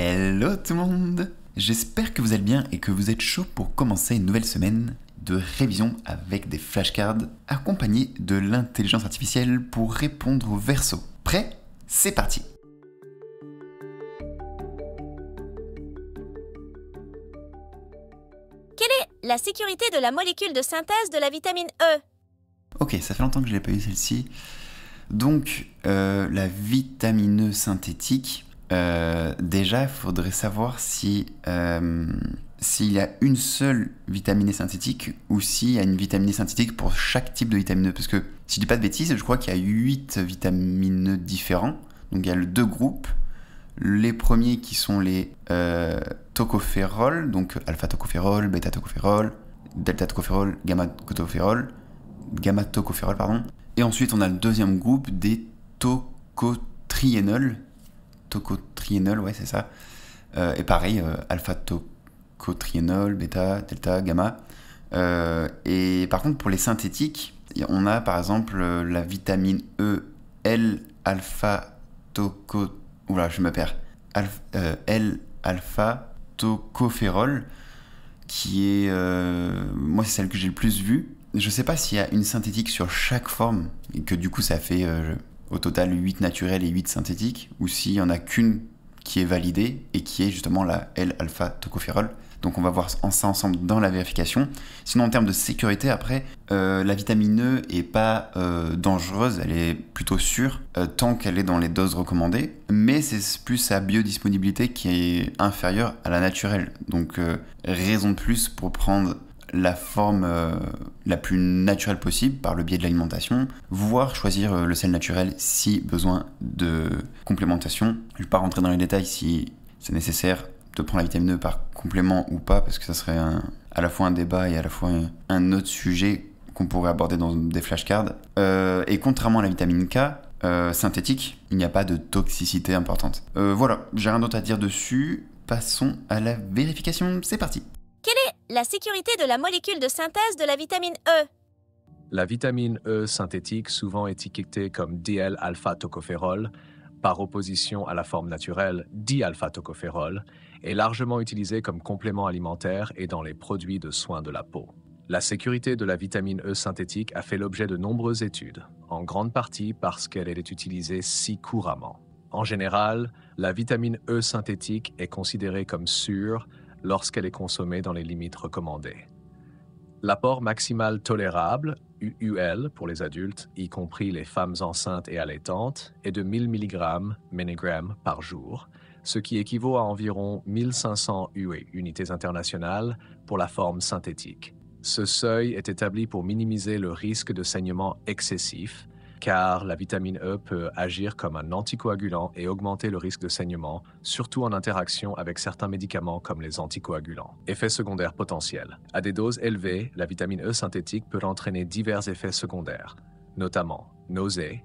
Hello tout le monde J'espère que vous allez bien et que vous êtes chaud pour commencer une nouvelle semaine de révision avec des flashcards accompagnées de l'intelligence artificielle pour répondre au verso. Prêt C'est parti Quelle est la sécurité de la molécule de synthèse de la vitamine E Ok, ça fait longtemps que je n'ai pas eu celle-ci. Donc, euh, la vitamine E synthétique, euh, déjà, il faudrait savoir euh, s'il y a une seule vitamine e synthétique ou s'il y a une vitamine e synthétique pour chaque type de vitamine e. Parce que si je dis pas de bêtises, je crois qu'il y a 8 vitamines différents. Donc il y a deux groupes. Les premiers qui sont les euh, tocophérols, donc alpha tocophérol bêta tocophérol delta tocophérol gamma tocophérol gamma tocophérol pardon. Et ensuite, on a le deuxième groupe des tocotriénols, tocotriénol, ouais, c'est ça. Euh, et pareil, euh, alpha tocotriénol, bêta, delta, gamma. Euh, et par contre, pour les synthétiques, on a par exemple la vitamine E, L alpha toco. Oula, je me perds. L alpha tocopherol, qui est. moi, c'est celle que j'ai le plus vue. Je sais pas s'il y a une synthétique sur chaque forme, et que du coup, ça fait au total 8 naturelles et 8 synthétiques, ou s'il n'y en a qu'une qui est validée et qui est justement la L-alpha-tocopherol. Donc on va voir ça ensemble dans la vérification. Sinon en termes de sécurité après, euh, la vitamine E est pas euh, dangereuse, elle est plutôt sûre euh, tant qu'elle est dans les doses recommandées, mais c'est plus sa biodisponibilité qui est inférieure à la naturelle. Donc raison de plus pour prendre la forme euh, la plus naturelle possible par le biais de l'alimentation, voire choisir euh, le sel naturel si besoin de complémentation. Je ne vais pas rentrer dans les détails si c'est nécessaire de prendre la vitamine E par complément ou pas, parce que ça serait à la fois un débat et à la fois un, autre sujet qu'on pourrait aborder dans des flashcards. Euh, et contrairement à la vitamine K, synthétique, il n'y a pas de toxicité importante. voilà, j'ai rien d'autre à dire dessus. Passons à la vérification, c'est parti quelle est la sécurité de la molécule de synthèse de la vitamine E La vitamine E synthétique, souvent étiquetée comme DL-alpha-tocopherol, par opposition à la forme naturelle d alpha tocopherol est largement utilisée comme complément alimentaire et dans les produits de soins de la peau. La sécurité de la vitamine E synthétique a fait l'objet de nombreuses études, en grande partie parce qu'elle est utilisée si couramment. En général, la vitamine E synthétique est considérée comme sûre lorsqu'elle est consommée dans les limites recommandées. L'apport maximal tolérable, UUL pour les adultes, y compris les femmes enceintes et allaitantes, est de 1000 mg par jour, ce qui équivaut à environ 1500 UE, unités internationales, pour la forme synthétique. Ce seuil est établi pour minimiser le risque de saignement excessif car la vitamine E peut agir comme un anticoagulant et augmenter le risque de saignement, surtout en interaction avec certains médicaments comme les anticoagulants. Effets secondaires potentiels. À des doses élevées, la vitamine E synthétique peut entraîner divers effets secondaires, notamment nausées,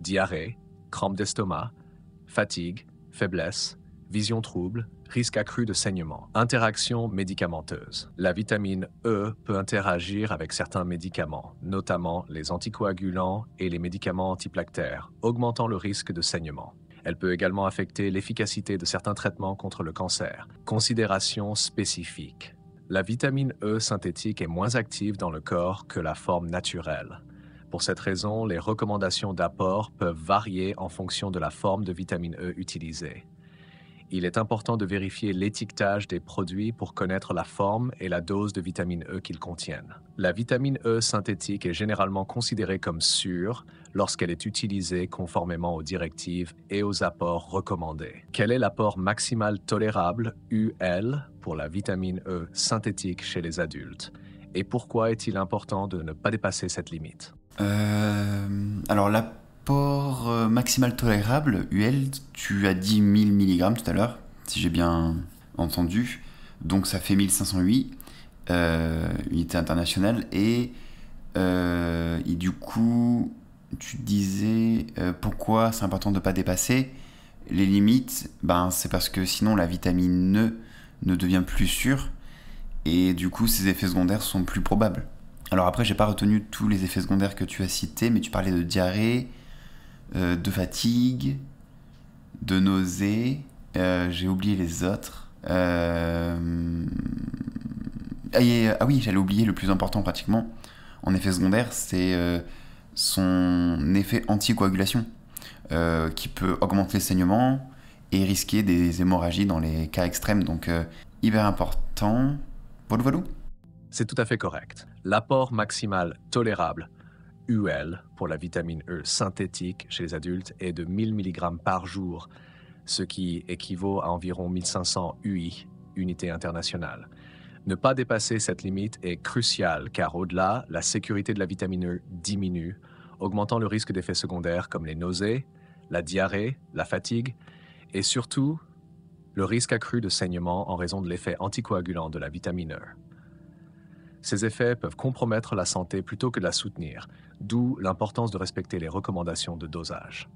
diarrhée, crampes d'estomac, fatigue, faiblesse, vision trouble, risque accru de saignement, interaction médicamenteuse. La vitamine E peut interagir avec certains médicaments, notamment les anticoagulants et les médicaments antiplactaires, augmentant le risque de saignement. Elle peut également affecter l'efficacité de certains traitements contre le cancer. Considération spécifique. La vitamine E synthétique est moins active dans le corps que la forme naturelle. Pour cette raison, les recommandations d'apport peuvent varier en fonction de la forme de vitamine E utilisée il est important de vérifier l'étiquetage des produits pour connaître la forme et la dose de vitamine E qu'ils contiennent. La vitamine E synthétique est généralement considérée comme sûre lorsqu'elle est utilisée conformément aux directives et aux apports recommandés. Quel est l'apport maximal tolérable, UL, pour la vitamine E synthétique chez les adultes Et pourquoi est-il important de ne pas dépasser cette limite euh, Alors, la pour euh, maximal tolérable, UL, tu as dit 1000 mg tout à l'heure, si j'ai bien entendu. Donc ça fait 1508 euh, unité internationale. Euh, et, du coup, tu disais pourquoi c'est important de ne pas dépasser les limites. Ben, c'est parce que sinon la vitamine E ne devient plus sûre. Et du coup, ces effets secondaires sont plus probables. Alors après, j'ai pas retenu tous les effets secondaires que tu as cités, mais tu parlais de diarrhée, euh, de fatigue, de nausée. Euh, j'ai oublié les autres. Euh, ah, oui, j'allais oublier le plus important pratiquement en effet secondaire, c'est son effet anticoagulation qui peut augmenter les saignements et risquer des hémorragies dans les cas extrêmes. Donc hyper important. Volu, volu. C'est tout à fait correct. L'apport maximal tolérable UL pour la vitamine E synthétique chez les adultes est de 1000 mg par jour, ce qui équivaut à environ 1500 UI, unité internationale. Ne pas dépasser cette limite est crucial car au-delà, la sécurité de la vitamine E diminue, augmentant le risque d'effets secondaires comme les nausées, la diarrhée, la fatigue et surtout le risque accru de saignement en raison de l'effet anticoagulant de la vitamine E. Ces effets peuvent compromettre la santé plutôt que la soutenir, d'où l'importance de respecter les recommandations de dosage.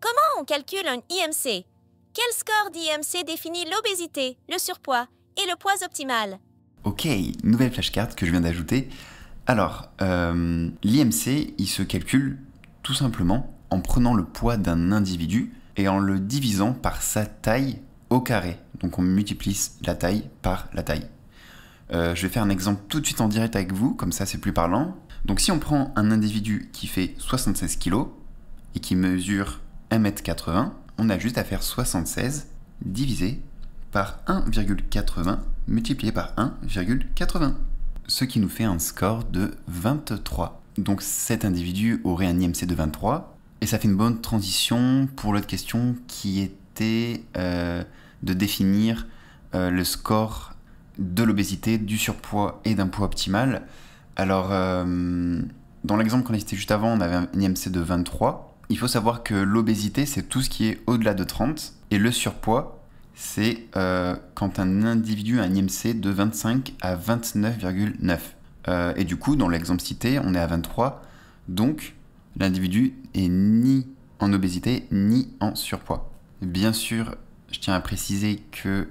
Comment on calcule un IMC Quel score d'IMC définit l'obésité, le surpoids et le poids optimal Ok, nouvelle flashcard que je viens d'ajouter. Alors, euh, l'IMC, il se calcule tout simplement en prenant le poids d'un individu et en le divisant par sa taille au carré. Donc on multiplie la taille par la taille. Euh, je vais faire un exemple tout de suite en direct avec vous, comme ça c'est plus parlant. Donc si on prend un individu qui fait 76 kg et qui mesure 1m80, on a juste à faire 76 divisé par 1,80 multiplié par 1,80, ce qui nous fait un score de 23. Donc cet individu aurait un IMC de 23, et ça fait une bonne transition pour l'autre question qui était euh, de définir euh, le score de l'obésité, du surpoids et d'un poids optimal. Alors, euh, dans l'exemple qu'on a cité juste avant, on avait un IMC de 23. Il faut savoir que l'obésité, c'est tout ce qui est au-delà de 30. Et le surpoids, c'est euh, quand un individu a un IMC de 25 à 29,9. Euh, et du coup, dans l'exemple cité, on est à 23. Donc, l'individu est ni en obésité, ni en surpoids. Bien sûr, je tiens à préciser que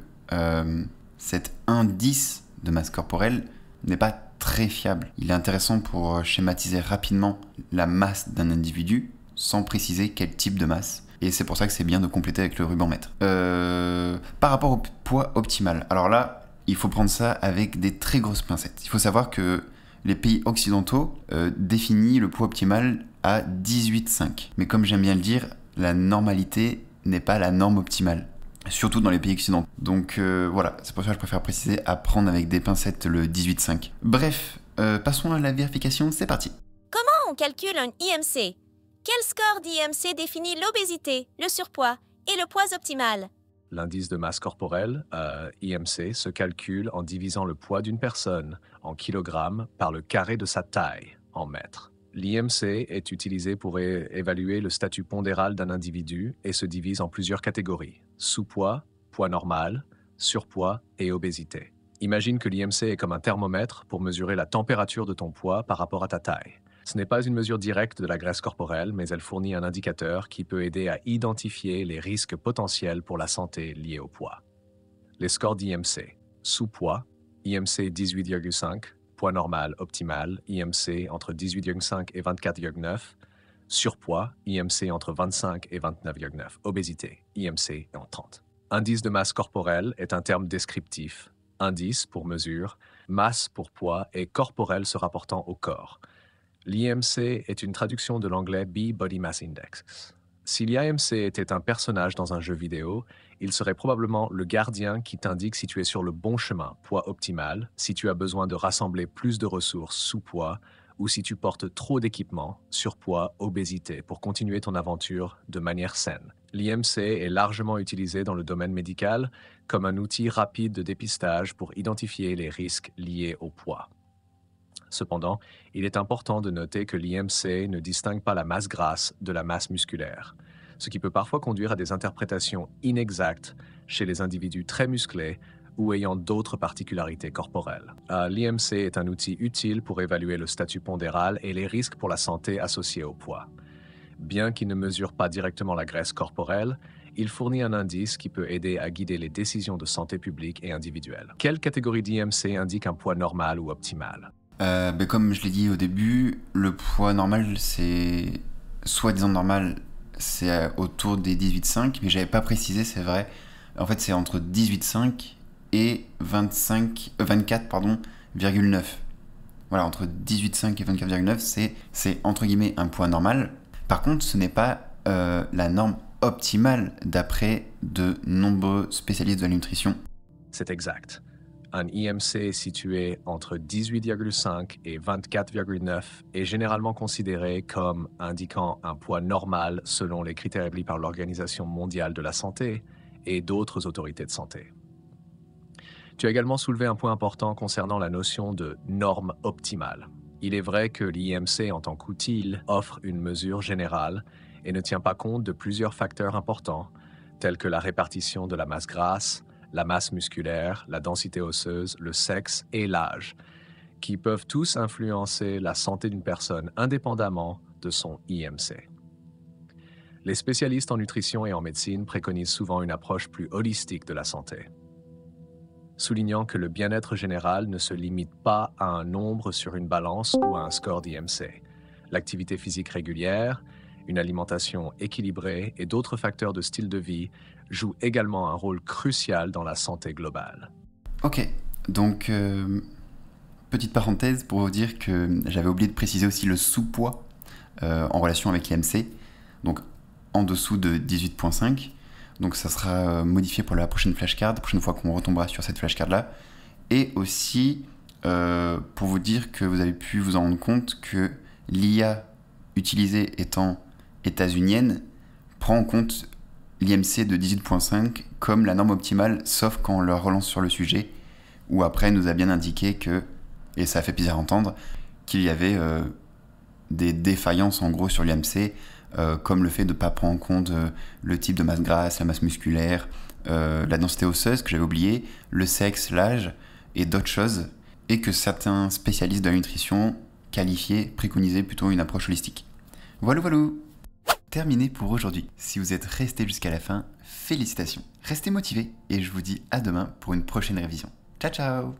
cet indice de masse corporelle n'est pas très fiable. Il est intéressant pour euh, schématiser rapidement la masse d'un individu sans préciser quel type de masse. Et c'est pour ça que c'est bien de compléter avec le ruban mètre. Euh, par rapport au poids optimal, alors là, il faut prendre ça avec des très grosses pincettes. Il faut savoir que les pays occidentaux euh, définissent le poids optimal à 18,5. Mais comme j'aime bien le dire, la normalité n'est pas la norme optimale surtout dans les pays occidentaux. Donc euh, voilà, c'est pour ça que je préfère préciser à prendre avec des pincettes le 18.5. Bref, euh, passons à la vérification, c'est parti. Comment on calcule un IMC Quel score d'IMC définit l'obésité, le surpoids et le poids optimal L'indice de masse corporelle, euh, IMC, se calcule en divisant le poids d'une personne en kilogrammes par le carré de sa taille en mètres. L'IMC est utilisé pour évaluer le statut pondéral d'un individu et se divise en plusieurs catégories sous-poids, poids normal, surpoids et obésité. Imagine que l'IMC est comme un thermomètre pour mesurer la température de ton poids par rapport à ta taille. Ce n'est pas une mesure directe de la graisse corporelle, mais elle fournit un indicateur qui peut aider à identifier les risques potentiels pour la santé liés au poids. Les scores d'IMC sous-poids, IMC 18,5, poids normal optimal, IMC, entre 18,5 et 24,9, surpoids, IMC entre 25 et 29,9, obésité, IMC en 30. Indice de masse corporelle est un terme descriptif. Indice pour mesure, masse pour poids et corporel se rapportant au corps. L'IMC est une traduction de l'anglais B Body Mass Index. Si l'IMC était un personnage dans un jeu vidéo, il serait probablement le gardien qui t'indique si tu es sur le bon chemin, poids optimal, si tu as besoin de rassembler plus de ressources sous poids, ou si tu portes trop d'équipement, surpoids, obésité, pour continuer ton aventure de manière saine. L'IMC est largement utilisé dans le domaine médical comme un outil rapide de dépistage pour identifier les risques liés au poids. Cependant, il est important de noter que l'IMC ne distingue pas la masse grasse de la masse musculaire, ce qui peut parfois conduire à des interprétations inexactes chez les individus très musclés ou ayant d'autres particularités corporelles. Euh, L'IMC est un outil utile pour évaluer le statut pondéral et les risques pour la santé associés au poids. Bien qu'il ne mesure pas directement la graisse corporelle, il fournit un indice qui peut aider à guider les décisions de santé publique et individuelle. Quelle catégorie d'IMC indique un poids normal ou optimal euh, ben, comme je l'ai dit au début, le poids normal, c'est. soit disant normal, c'est euh, autour des 18,5, mais j'avais pas précisé, c'est vrai. En fait, c'est entre 18,5 et 25, 24, euh, pardon, Voilà, entre 18,5 et 24,9, c'est entre guillemets un poids normal. Par contre, ce n'est pas la norme optimale d'après de nombreux spécialistes de la nutrition. C'est exact. Un IMC situé entre 18,5 et 24,9 est généralement considéré comme indiquant un poids normal selon les critères établis par l'Organisation mondiale de la santé et d'autres autorités de santé. Tu as également soulevé un point important concernant la notion de norme optimale. Il est vrai que l'IMC en tant qu'outil offre une mesure générale et ne tient pas compte de plusieurs facteurs importants, tels que la répartition de la masse grasse, la masse musculaire, la densité osseuse, le sexe et l'âge, qui peuvent tous influencer la santé d'une personne indépendamment de son IMC. Les spécialistes en nutrition et en médecine préconisent souvent une approche plus holistique de la santé, soulignant que le bien-être général ne se limite pas à un nombre sur une balance ou à un score d'IMC. L'activité physique régulière, une alimentation équilibrée et d'autres facteurs de style de vie joue également un rôle crucial dans la santé globale. Ok, donc euh, petite parenthèse pour vous dire que j'avais oublié de préciser aussi le sous-poids euh, en relation avec l'IMC, donc en dessous de 18.5. Donc ça sera euh, modifié pour la prochaine flashcard, la prochaine fois qu'on retombera sur cette flashcard-là. Et aussi pour vous dire que vous avez pu vous en rendre compte que l'IA utilisée étant états-unienne prend en compte l'IMC de 18.5 comme la norme optimale, sauf quand on leur relance sur le sujet, où après nous a bien indiqué que, et ça fait plaisir à entendre, qu'il y avait euh, des défaillances en gros sur l'IMC, euh, comme le fait de ne pas prendre en compte euh, le type de masse grasse, la masse musculaire, la densité osseuse que j'avais oublié, le sexe, l'âge et d'autres choses, et que certains spécialistes de la nutrition qualifiaient, préconisaient plutôt une approche holistique. Voilà, voilà terminé pour aujourd'hui. Si vous êtes resté jusqu'à la fin, félicitations. Restez motivé et je vous dis à demain pour une prochaine révision. Ciao ciao